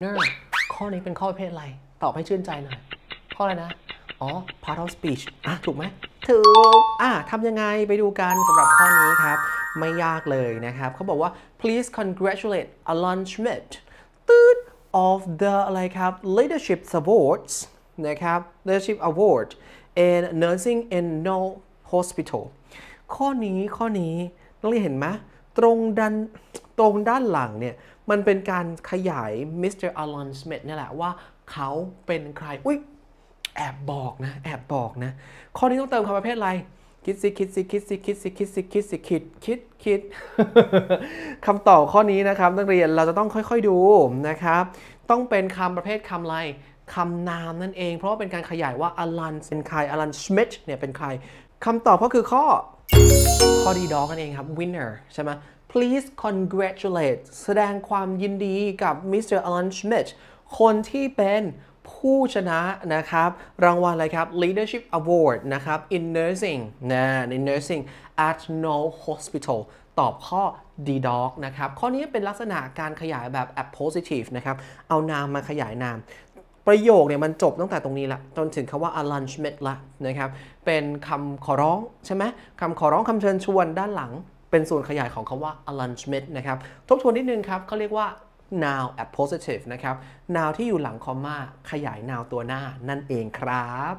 เนอร์ข้อนี้เป็นข้อประเภทอะไร ตอบให้ชื่นใจหน่อย ข้ออะไรนะ อ๋อ part of speech อ่ะถูกไหมถูก อ่ะทำยังไง ไปดูกันสำหรับข้อนี้ครับ ไม่ยากเลยนะครับ เขาบอกว่า please congratulate Alan Schmidt ตืด of the อะไรครับ leadership awards นะครับ leadership award in nursing in no hospital ข้อนี้ข้อนี้นักเรียนเห็นไหม ตรงดันตรงด้านหลังเนี่ยมันเป็นการขยายมิสเตอร์อรอนสมิธนี่แหละว่าเขาเป็นใคร อุ้ยแอบบอกนะ แอบบอกนะ ข้อนี้ต้องเติมคำประเภทอะไร คิดสิ คิดสิ คิดสิ คิดสิ คิดสิ คิดสิคิดคิด คิดคำตอบข้อนี้นะครับนักเรียนเราจะต้องค่อยๆดูนะครับ ต้องเป็นคำประเภทคำอะไรคำนามนั่นเอง เพราะว่าเป็นการขยายว่าอลันเป็นใครอลันสมิธเนี่ยเป็นใครคำตอบก็คือข้อข้อดีด็อกกันเองครับ winner ใช่ไหม please congratulate แสดงความยินดีกับ Mr. Alan Schmidt คนที่เป็นผู้ชนะนะครับรางวัลอะไรครับ Leadership Award นะครับ in nursing นะ in nursing at No Hospital ตอบข้อดีด็อกนะครับ ข้อนี้เป็นลักษณะการขยายแบบ appositive นะครับ เอานามมาขยายนามประโยคเนี่ยมันจบตั้งแต่ตรงนี้ละ จนถึงคำว่า arrangement ละนะครับ เป็นคำขอร้องใช่ไหมคำขอร้องคำเชิญชวนด้านหลัง เป็นส่วนขยายของคำว่า arrangement นะครับ ทบทวนนิดนึงครับเขาเรียกว่า n o w appositive นะครับ n o w ที่อยู่หลังคอมมาขยาย n o w ตัวหน้านั่นเองครับ